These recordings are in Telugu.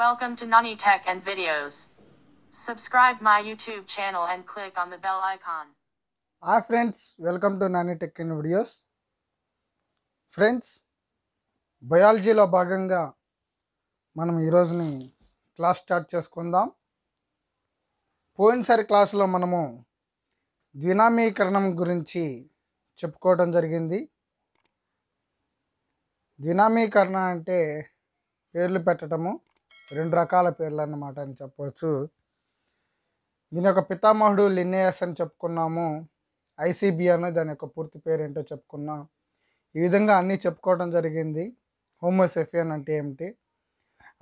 Welcome to Nani Tech and Videos. Subscribe my YouTube channel and click on the bell icon. Hi friends welcome to Nani tech in videos friends బయాలజీలో భాగంగా మనం ఈరోజుని క్లాస్ స్టార్ట్ చేసుకుందాం పోయినసారి క్లాసులో మనము ద్వినామీకరణం గురించి చెప్పుకోవడం జరిగింది ద్వినామీకరణ అంటే పేర్లు పెట్టడము రెండు రకాల పేర్లు అన్నమాట అని చెప్పవచ్చు దీని యొక్క పితామహుడు లిన్నేయస్ అని చెప్పుకున్నాము ఐసీబీ అని దాని యొక్క పూర్తి పేరు ఏంటో చెప్పుకున్నాం ఈ విధంగా అన్నీ చెప్పుకోవడం జరిగింది హోమోసెఫియన్ అంటే ఏమిటి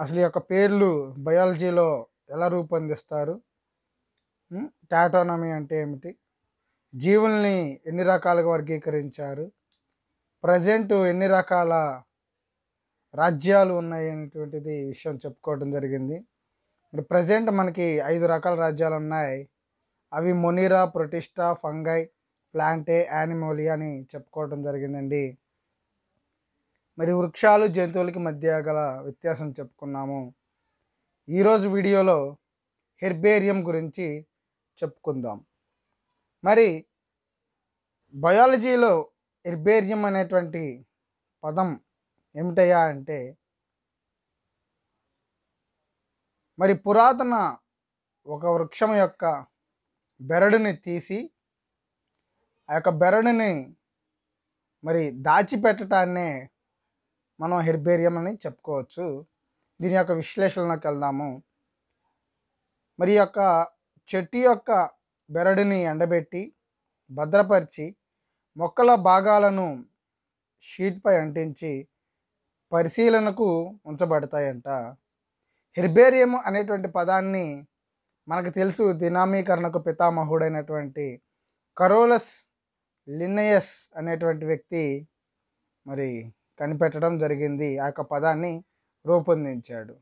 అసలు ఈ యొక్క పేర్లు బయాలజీలో ఎలా రూపొందిస్తారు టాటోనమీ అంటే ఏమిటి జీవుల్ని ఎన్ని రకాలుగా వర్గీకరించారు ప్రజెంటు ఎన్ని రకాల రాజ్యాలు ఉన్నాయి అనేటువంటిది విషయం చెప్పుకోవడం జరిగింది మరి ప్రజెంట్ మనకి ఐదు రకాల రాజ్యాలు ఉన్నాయి అవి మొనిరా ప్రొటిస్టా ఫంగై ప్లాంటే యానిమోలియా అని చెప్పుకోవడం జరిగిందండి మరి వృక్షాలు జంతువులకి మధ్య గల వ్యత్యాసం చెప్పుకున్నాము ఈరోజు వీడియోలో హెర్బేరియం గురించి చెప్పుకుందాం మరి బయాలజీలో హెర్బేరియం అనేటువంటి పదం ఏమిటయ్యా అంటే మరి పురాతన ఒక వృక్షం యొక్క బెరడుని తీసి ఆ యొక్క బెరడుని మరి దాచిపెట్టడాన్నే మనం హెర్బేరియం అని చెప్పుకోవచ్చు దీని యొక్క విశ్లేషణలోకి వెళ్దాము మరి యొక్క చెట్టు యొక్క బెరడుని ఎండబెట్టి భద్రపరిచి మొక్కల భాగాలను షీట్పై అంటించి పరిశీలనకు ఉంచబడతాయంట హెర్బేరియం అనేటువంటి పదాన్ని మనకు తెలుసు దినామీకరణకు పితామహుడైనటువంటి కరోలస్ లిన్నయస్ అనేటువంటి వ్యక్తి మరి కనిపెట్టడం జరిగింది ఆ యొక్క పదాన్ని రూపొందించాడు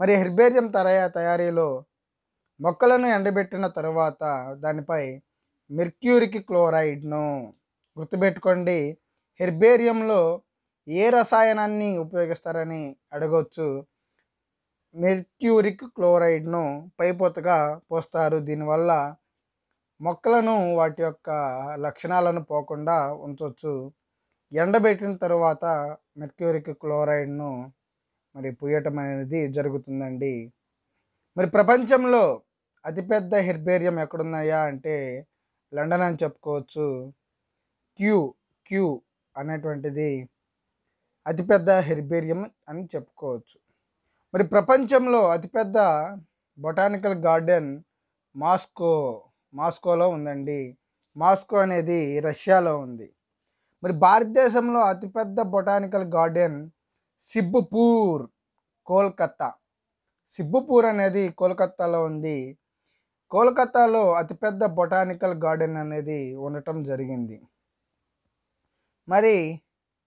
మరి హెర్బేరియం తరయా తయారీలో మొక్కలను ఎండబెట్టిన తరువాత దానిపై మెర్క్యూరికి క్లోరైడ్ను గుర్తుపెట్టుకోండి హెర్బేరియంలో ఏ రసాయనాన్ని ఉపయోగిస్తారని అడగవచ్చు మెర్క్యూరిక్ క్లోరైడ్ను పైపోతగా పోస్తారు దీనివల్ల మొక్కలను వాటి యొక్క లక్షణాలను పోకుండా ఉంచవచ్చు ఎండబెట్టిన తర్వాత మెర్క్యూరిక్ క్లోరైడ్ను మరి పూయటం అనేది జరుగుతుందండి మరి ప్రపంచంలో అతిపెద్ద హెర్బేరియం ఎక్కడున్నాయా అంటే లండన్ అని చెప్పుకోవచ్చు క్యూ క్యూ అనేటువంటిది అతిపెద్ద హెర్బేరియం అని చెప్పుకోవచ్చు మరి ప్రపంచంలో అతిపెద్ద బొటానికల్ గార్డెన్ మాస్కో మాస్కోలో ఉందండి మాస్కో అనేది రష్యాలో ఉంది మరి భారతదేశంలో అతిపెద్ద బొటానికల్ గార్డెన్ సిబ్బుపూర్ కోల్కత్తా సిబ్బుపూర్ అనేది కోల్కత్తాలో ఉంది కోల్కత్తాలో అతిపెద్ద బొటానికల్ గార్డెన్ అనేది ఉండటం జరిగింది మరి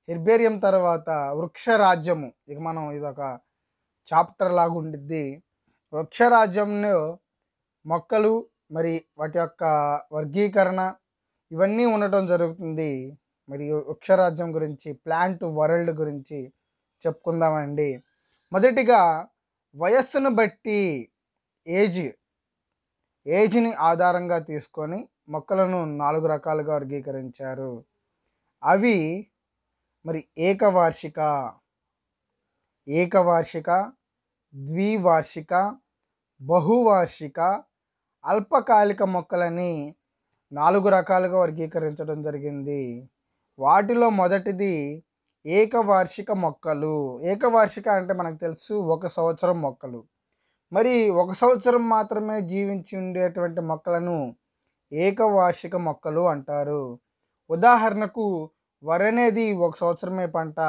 హెర్బేరియం తర్వాత వృక్షరాజ్యము ఇక మనం ఇదొక చాప్టర్ లాగా ఉండిద్ది వృక్షరాజ్యంలో మొక్కలు మరి వాటి యొక్క వర్గీకరణ ఇవన్నీ ఉండటం జరుగుతుంది మరి వృక్షరాజ్యం గురించి ప్లాంట్ వరల్డ్ గురించి చెప్పుకుందామండి మొదటిగా వయస్సును బట్టి ఏజ్ ఏజ్ని ఆధారంగా తీసుకొని మొక్కలను నాలుగు రకాలుగా వర్గీకరించారు అవి మరి ఏకవార్షిక ఏకవార్షిక ద్వివార్షిక బహువార్షిక అల్పకాలిక మొక్కలని నాలుగు రకాలుగా వర్గీకరించడం జరిగింది వాటిలో మొదటిది ఏకవార్షిక మొక్కలు ఏకవార్షిక అంటే మనకు తెలుసు ఒక సంవత్సరం మొక్కలు మరి ఒక సంవత్సరం మాత్రమే జీవించి ఉండేటువంటి మొక్కలను ఏకవార్షిక మొక్కలు అంటారు ఉదాహరణకు వరి అనేది ఒక సంవత్సరమే పంట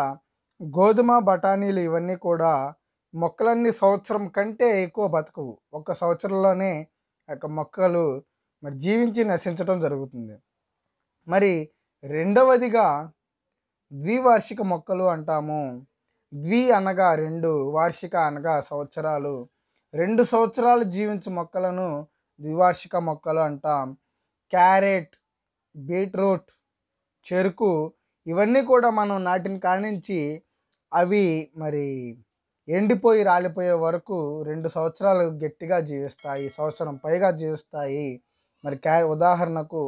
గోధుమ బఠానీలు ఇవన్నీ కూడా మొక్కలన్నీ సంవత్సరం కంటే ఎక్కువ బతకవు ఒక సంవత్సరంలోనే యొక్క మొక్కలు మరి జీవించి నశించడం జరుగుతుంది మరి రెండవదిగా ద్వివార్షిక మొక్కలు అంటాము ద్వి అనగా రెండు వార్షిక అనగా సంవత్సరాలు రెండు సంవత్సరాలు జీవించే మొక్కలను ద్వివార్షిక మొక్కలు అంటాం క్యారెట్ బీట్రూట్ చెరుకు ఇవన్నీ కూడా మనం నాటిన కానించి అవి మరి ఎండిపోయి రాలిపోయే వరకు రెండు సంవత్సరాలు గట్టిగా జీవిస్తాయి సంవత్సరం పైగా జీవిస్తాయి మరి క్యా ఉదాహరణకు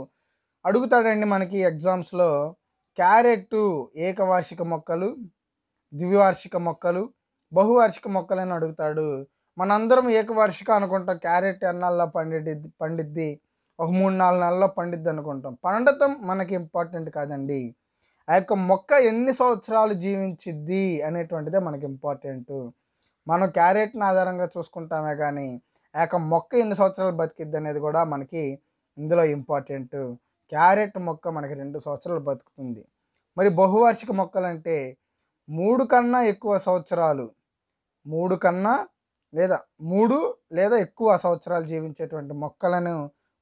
అడుగుతాడండి మనకి ఎగ్జామ్స్లో క్యారెట్ ఏకవార్షిక మొక్కలు ద్వివార్షిక మొక్కలు బహువార్షిక మొక్కలు అని అడుగుతాడు మనందరం ఏకవార్షిక అనుకుంటాం క్యారెట్ ఎన్నాళ్ళ పండిద్ది పండిద్ది ఒక మూడు నాలుగు నెలల్లో పండిద్ది అనుకుంటాం పండటం మనకి ఇంపార్టెంట్ కాదండి ఆ యొక్క మొక్క ఎన్ని సంవత్సరాలు జీవించిద్ది అనేటువంటిదే మనకి ఇంపార్టెంట్ మనం క్యారెట్ని ఆధారంగా చూసుకుంటామే కానీ ఆ యొక్క మొక్క ఎన్ని సంవత్సరాలు బతికిద్ది అనేది కూడా మనకి ఇందులో ఇంపార్టెంట్ క్యారెట్ మొక్క మనకి రెండు సంవత్సరాలు బతుకుతుంది మరి బహువార్షిక మొక్కలంటే మూడు కన్నా ఎక్కువ సంవత్సరాలు మూడు కన్నా లేదా మూడు లేదా ఎక్కువ సంవత్సరాలు జీవించేటువంటి మొక్కలను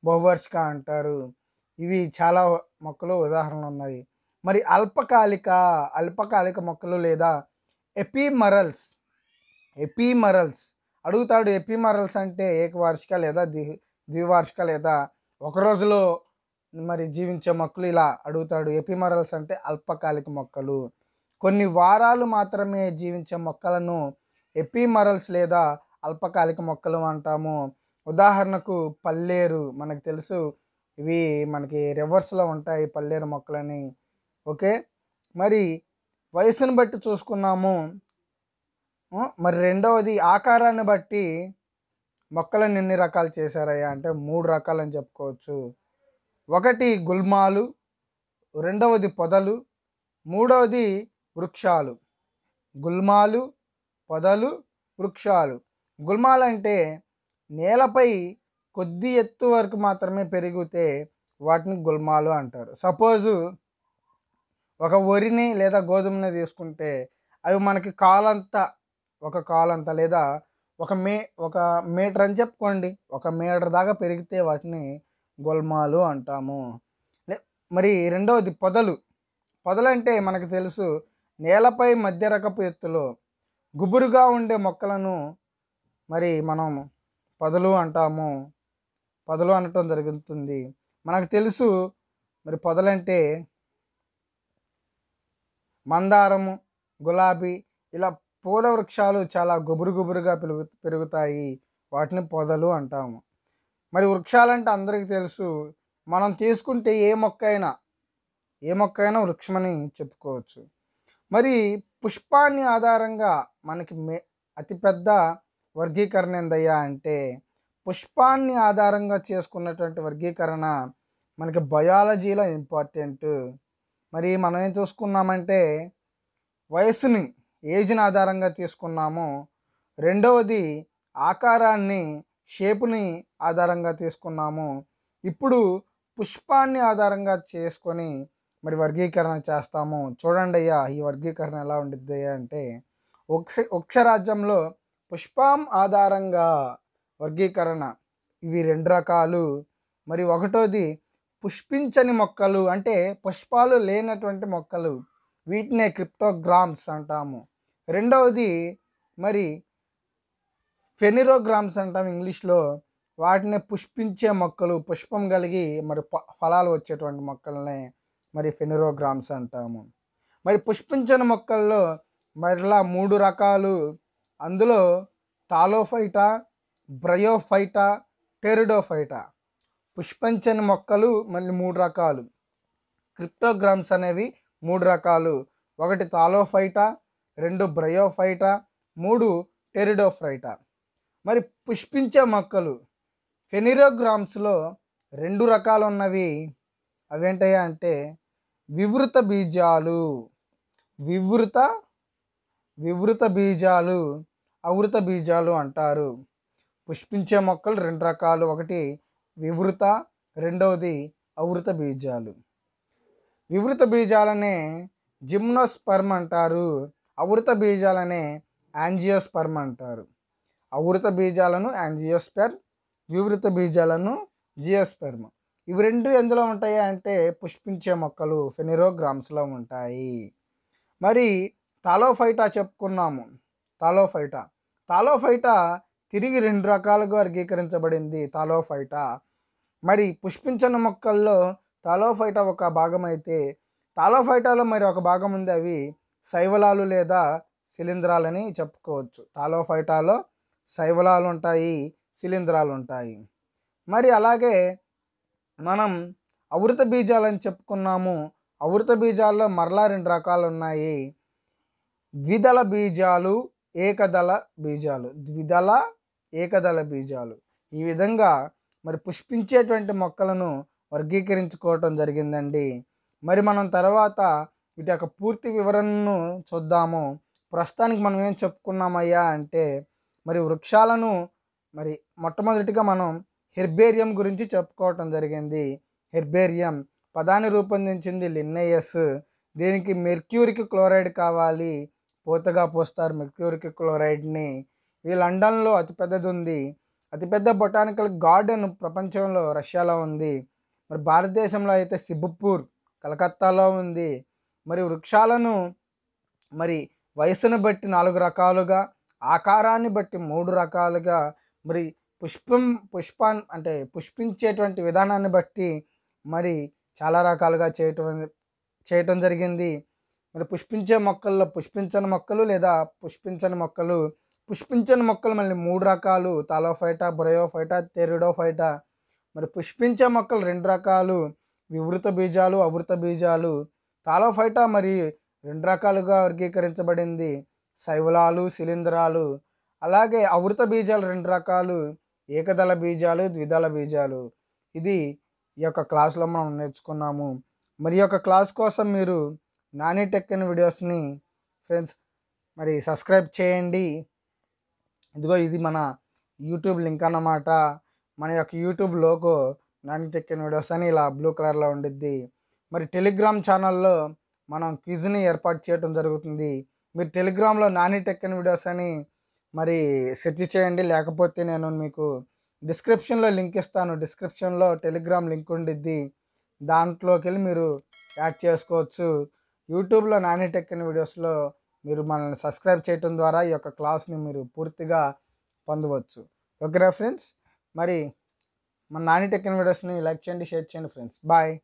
బహువార్షిక అంటారు ఇవి చాలా మొక్కలు ఉదాహరణలు ఉన్నాయి మరి అల్పకాలిక అల్పకాలిక మొక్కలు లేదా ఎపిమరల్స్ ఎపిమరల్స్ అడుగుతాడు ఎపిమరల్స్ అంటే ఏకవార్షిక లేదా ద్వి ద్వివార్షిక లేదా ఒక రోజులో మరి జీవించే మొక్కలు ఇలా అడుగుతాడు ఎపిమరల్స్ అంటే అల్పకాలిక మొక్కలు కొన్ని వారాలు మాత్రమే జీవించే మొక్కలను ఎపిమరల్స్ లేదా అల్పకాలిక మొక్కలు అంటాము ఉదాహరణకు పల్లేరు మనకు తెలుసు ఇవి మనకి రివర్స్లో ఉంటాయి పల్లేరు మొక్కలని ఓకే మరి వయసును బట్టి చూసుకున్నాము మరి రెండవది ఆకారాన్ని బట్టి మొక్కలను ఎన్ని రకాలు చేశారయ్యా అంటే మూడు రకాలని చెప్పుకోవచ్చు ఒకటి గుల్మాలు రెండవది పొదలు మూడవది వృక్షాలు గుల్మాలు పొదలు వృక్షాలు గుల్మాలంటే నేలపై కొద్ది ఎత్తు వరకు మాత్రమే పెరిగితే వాటిని గుల్మాలు అంటారు సపోజు ఒక వరిని లేదా గోధుమని తీసుకుంటే అవి మనకి కాలంతా ఒక కాలంత లేదా ఒక మే ఒక మీటర్ అని చెప్పుకోండి ఒక మీటర్ దాకా పెరిగితే వాటిని గొల్మాలు అంటాము మరి రెండవది పొదలు పొదలంటే మనకు తెలుసు నేలపై మధ్య రకపు ఎత్తులో గుబురుగా ఉండే మొక్కలను మరి మనం పొదలు అంటాము పొదలు అనటం జరుగుతుంది మనకు తెలుసు మరి పొదలంటే మందారము గులాబీ ఇలా పూల వృక్షాలు చాలా గుబురు గుబురుగా పెరుగు పెరుగుతాయి వాటిని పొదలు అంటాము మరి వృక్షాలంటే అందరికీ తెలుసు మనం తీసుకుంటే ఏ మొక్క అయినా ఏ మొక్క అయినా వృక్షమని చెప్పుకోవచ్చు మరి పుష్పాన్ని ఆధారంగా మనకి మే అతిపెద్ద వర్గీకరణ ఏందయ్యా అంటే పుష్పాన్ని ఆధారంగా చేసుకున్నటువంటి వర్గీకరణ మనకి బయాలజీలో ఇంపార్టెంట్ మరి మనం ఏం చూసుకున్నామంటే వయసుని ఏజ్ని ఆధారంగా తీసుకున్నాము రెండవది ఆకారాన్ని షేపుని ఆధారంగా తీసుకున్నాము ఇప్పుడు పుష్పాన్ని ఆధారంగా చేసుకొని మరి వర్గీకరణ చేస్తాము చూడండి అయ్యా ఈ వర్గీకరణ ఎలా ఉండిద్ది అంటే వృక్ష వృక్షరాజ్యంలో పుష్పం ఆధారంగా వర్గీకరణ ఇవి రెండు రకాలు మరి ఒకటోది పుష్పించని మొక్కలు అంటే పుష్పాలు లేనటువంటి మొక్కలు వీటినే క్రిప్టోగ్రామ్స్ అంటాము రెండవది మరి ఫెనిరోగ్రామ్స్ అంటాం ఇంగ్లీష్లో వాటిని పుష్పించే మొక్కలు పుష్పం కలిగి మరి ఫలాలు వచ్చేటువంటి మొక్కలనే మరి ఫెనిరోగ్రామ్స్ అంటాము మరి పుష్పించని మొక్కల్లో మరలా మూడు రకాలు అందులో తాలోఫైటా బ్రయోఫైటా టెరిడోఫైటా పుష్పించని మొక్కలు మళ్ళీ మూడు రకాలు క్రిప్టోగ్రామ్స్ అనేవి మూడు రకాలు ఒకటి తాలోఫైటా రెండు బ్రయోఫైటా మూడు టెరిడోఫ్రైటా మరి పుష్పించే మొక్కలు ఫెనిరోగ్రామ్స్లో రెండు రకాలు ఉన్నవి అవేంటయ్యా అంటే వివృత బీజాలు వివృత వివృత బీజాలు అవృత బీజాలు అంటారు పుష్పించే మొక్కలు రెండు రకాలు ఒకటి వివృత రెండవది అవృత బీజాలు వివృత బీజాలనే జిమ్నోస్పర్మ్ అంటారు అవృత బీజాలనే యాంజియోస్పర్మ్ అంటారు అవృత బీజాలను యాంజియోస్పెర్ వివృత బీజాలను జియోస్పెర్మ్ ఇవి రెండు ఎందులో ఉంటాయి అంటే పుష్పించే మొక్కలు ఫెనిరోగ్రామ్స్లో ఉంటాయి మరి తాలోఫైటా చెప్పుకున్నాము తాలోఫైటా తాలోఫైటా తిరిగి రెండు రకాలుగా వర్గీకరించబడింది తాలోఫైటా మరి పుష్పించని మొక్కల్లో తాలోఫైటా ఒక భాగం అయితే తాలోఫైటాలో మరి ఒక భాగం ఉంది అవి శైవలాలు లేదా శిలీంధ్రాలని చెప్పుకోవచ్చు తాలోఫైటాలో శైవలాలు ఉంటాయి శిలీంధ్రాలు ఉంటాయి మరి అలాగే మనం అవృత బీజాలని చెప్పుకున్నాము అవృత బీజాల్లో మరలా రెండు రకాలు ఉన్నాయి ద్విదళ బీజాలు ఏకదళ బీజాలు ద్విదళ ఏకదళ బీజాలు ఈ విధంగా మరి పుష్పించేటువంటి మొక్కలను వర్గీకరించుకోవటం జరిగిందండి మరి మనం తర్వాత వీటి యొక్క పూర్తి వివరణను చూద్దాము ప్రస్తుతానికి మనం ఏం చెప్పుకున్నామయ్యా అంటే మరి వృక్షాలను మరి మొట్టమొదటిగా మనం హెర్బేరియం గురించి చెప్పుకోవటం జరిగింది హెర్బేరియం పదాన్ని రూపొందించింది లిన్నయస్ దీనికి మెర్క్యూరికి క్లోరైడ్ కావాలి పూతగా పోస్తారు మెర్క్యూరికి క్లోరైడ్ని ఇది లండన్లో అతిపెద్దది ఉంది అతిపెద్ద బొటానికల్ గార్డెన్ ప్రపంచంలో రష్యాలో ఉంది మరి భారతదేశంలో అయితే సిబ్బుపూర్ కలకత్తాలో ఉంది మరి వృక్షాలను మరి వయసును బట్టి నాలుగు రకాలుగా ఆకారాన్ని బట్టి మూడు రకాలుగా మరి పుష్పం పుష్పాన్ అంటే పుష్పించేటువంటి విధానాన్ని బట్టి మరి చాలా రకాలుగా చేయటం చేయటం జరిగింది మరి పుష్పించే మొక్కల్లో పుష్పించని మొక్కలు లేదా పుష్పించని మొక్కలు పుష్పించని మొక్కలు మళ్ళీ మూడు రకాలు తాలోఫైటా బ్రయోఫైటా థెరిడోఫైటా మరి పుష్పించే మొక్కలు రెండు రకాలు వివృత బీజాలు అవృత బీజాలు తాలోఫైటా మరి రెండు రకాలుగా వర్గీకరించబడింది శైవలాలు శిలీంధ్రాలు అలాగే అవృత బీజాలు రెండు రకాలు ఏకదళ బీజాలు ద్విదళ బీజాలు ఇది ఈ యొక్క క్లాస్లో మనం నేర్చుకున్నాము మరి యొక్క క్లాస్ కోసం మీరు నాని టెక్కిన వీడియోస్ని ఫ్రెండ్స్ మరి సబ్స్క్రైబ్ చేయండి ఇదిగో ఇది మన యూట్యూబ్ లింక్ అన్నమాట మన యొక్క YouTube logo Nani tech in videos అని ఇలా బ్లూ కలర్లో ఉండిద్ది మరి టెలిగ్రామ్ ఛానల్లో మనం క్విజ్ని ఏర్పాటు చేయడం జరుగుతుంది మీరు టెలిగ్రామ్లో నాని టెక్కిన వీడియోస్ అని మరి సెర్చ్ చేయండి లేకపోతే నేను మీకు డిస్క్రిప్షన్లో లింక్ ఇస్తాను డిస్క్రిప్షన్లో టెలిగ్రామ్ లింక్ ఉండిద్ది దాంట్లోకి వెళ్ళి మీరు యాడ్ చేసుకోవచ్చు యూట్యూబ్లో నాని టెక్కిన వీడియోస్లో మీరు మనల్ని సబ్స్క్రైబ్ చేయటం ద్వారా ఈ యొక్క క్లాస్ని మీరు పూర్తిగా పొందవచ్చు ఓకేనా ఫ్రెండ్స్ మరి మన నాని టెక్కిన వీడియోస్ని లైక్ చేయండి షేర్ చేయండి ఫ్రెండ్స్ బాయ్